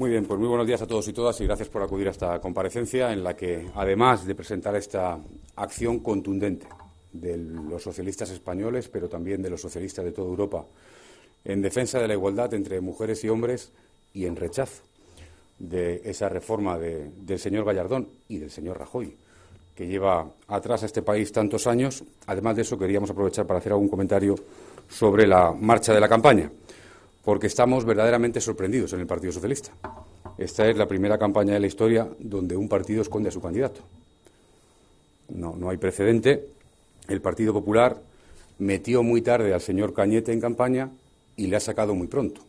Muy bien, pues muy buenos días a todos y todas y gracias por acudir a esta comparecencia en la que, además de presentar esta acción contundente de los socialistas españoles, pero también de los socialistas de toda Europa, en defensa de la igualdad entre mujeres y hombres y en rechazo de esa reforma del señor Gallardón y del señor Rajoy, que lleva atrás a este país tantos años. Además de eso, queríamos aprovechar para hacer algún comentario sobre la marcha de la campaña porque estamos verdaderamente sorprendidos en el Partido Socialista. Esta es la primera campaña de la historia donde un partido esconde a su candidato. No, no hay precedente. El Partido Popular metió muy tarde al señor Cañete en campaña y le ha sacado muy pronto.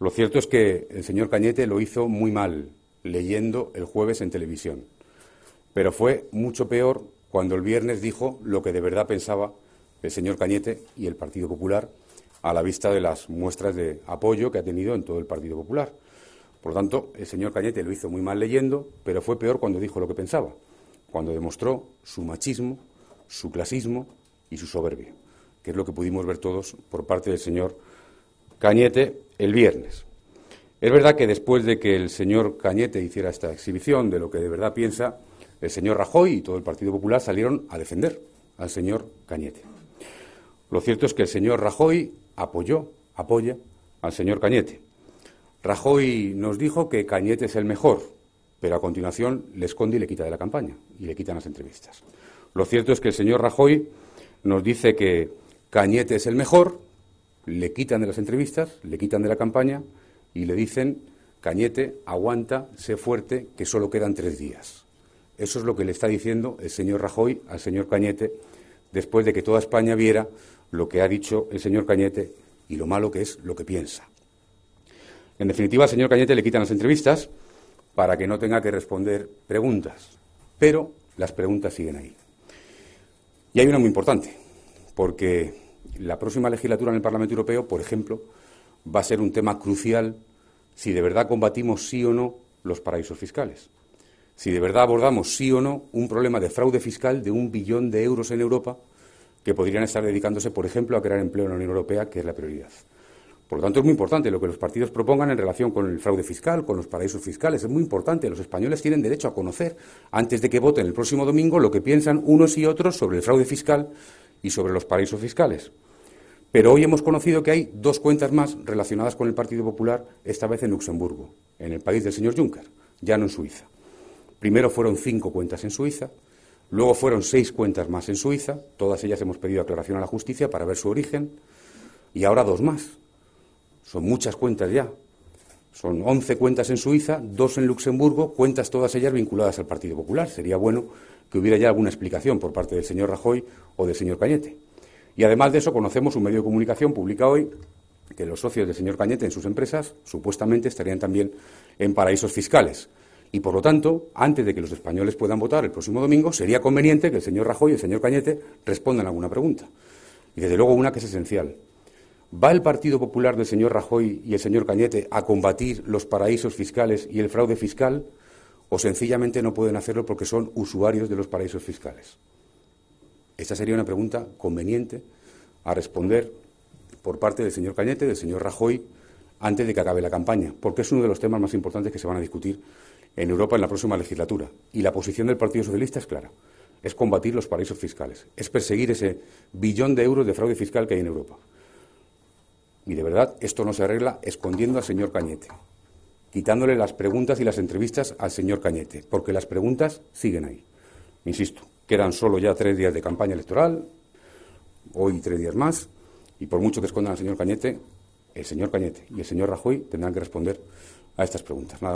Lo cierto es que el señor Cañete lo hizo muy mal leyendo el jueves en televisión, pero fue mucho peor cuando el viernes dijo lo que de verdad pensaba el señor Cañete y el Partido Popular a la vista de las muestras de apoyo que ha tenido en todo el Partido Popular. Por lo tanto, el señor Cañete lo hizo muy mal leyendo, pero fue peor cuando dijo lo que pensaba, cuando demostró su machismo, su clasismo y su soberbia, que es lo que pudimos ver todos por parte del señor Cañete el viernes. Es verdad que después de que el señor Cañete hiciera esta exhibición de lo que de verdad piensa, el señor Rajoy y todo el Partido Popular salieron a defender al señor Cañete. Lo cierto es que el señor Rajoy apoyó, apoya al señor Cañete. Rajoy nos dijo que Cañete es el mejor, pero a continuación le esconde y le quita de la campaña y le quitan las entrevistas. Lo cierto es que el señor Rajoy nos dice que Cañete es el mejor, le quitan de las entrevistas, le quitan de la campaña y le dicen, Cañete, aguanta, sé fuerte, que solo quedan tres días. Eso es lo que le está diciendo el señor Rajoy al señor Cañete después de que toda España viera lo que ha dicho el señor Cañete y lo malo que es lo que piensa. En definitiva, al señor Cañete le quitan las entrevistas para que no tenga que responder preguntas, pero las preguntas siguen ahí. Y hay una muy importante, porque la próxima legislatura en el Parlamento Europeo, por ejemplo, va a ser un tema crucial si de verdad combatimos sí o no los paraísos fiscales. Si de verdad abordamos sí o no un problema de fraude fiscal de un billón de euros en Europa que podrían estar dedicándose, por ejemplo, a crear empleo en la Unión Europea, que es la prioridad. Por lo tanto, es muy importante lo que los partidos propongan en relación con el fraude fiscal, con los paraísos fiscales. Es muy importante. Los españoles tienen derecho a conocer, antes de que voten el próximo domingo, lo que piensan unos y otros sobre el fraude fiscal y sobre los paraísos fiscales. Pero hoy hemos conocido que hay dos cuentas más relacionadas con el Partido Popular, esta vez en Luxemburgo, en el país del señor Juncker, ya no en Suiza. Primero fueron cinco cuentas en Suiza, Luego fueron seis cuentas más en Suiza, todas ellas hemos pedido aclaración a la justicia para ver su origen, y ahora dos más. Son muchas cuentas ya. Son once cuentas en Suiza, dos en Luxemburgo, cuentas todas ellas vinculadas al Partido Popular. Sería bueno que hubiera ya alguna explicación por parte del señor Rajoy o del señor Cañete. Y además de eso, conocemos un medio de comunicación publica hoy que los socios del señor Cañete en sus empresas supuestamente estarían también en paraísos fiscales. Y por lo tanto, antes de que los españoles puedan votar el próximo domingo, sería conveniente que el señor Rajoy y el señor Cañete respondan alguna pregunta. Y desde luego una que es esencial. ¿Va el Partido Popular del señor Rajoy y el señor Cañete a combatir los paraísos fiscales y el fraude fiscal? ¿O sencillamente no pueden hacerlo porque son usuarios de los paraísos fiscales? Esta sería una pregunta conveniente a responder por parte del señor Cañete, del señor Rajoy, antes de que acabe la campaña, porque es uno de los temas más importantes que se van a discutir en Europa en la próxima legislatura. Y la posición del Partido Socialista es clara. Es combatir los paraísos fiscales. Es perseguir ese billón de euros de fraude fiscal que hay en Europa. Y de verdad, esto no se arregla escondiendo al señor Cañete, quitándole las preguntas y las entrevistas al señor Cañete, porque las preguntas siguen ahí. Insisto, quedan solo ya tres días de campaña electoral, hoy tres días más, y por mucho que escondan al señor Cañete, el señor Cañete y el señor Rajoy tendrán que responder a estas preguntas.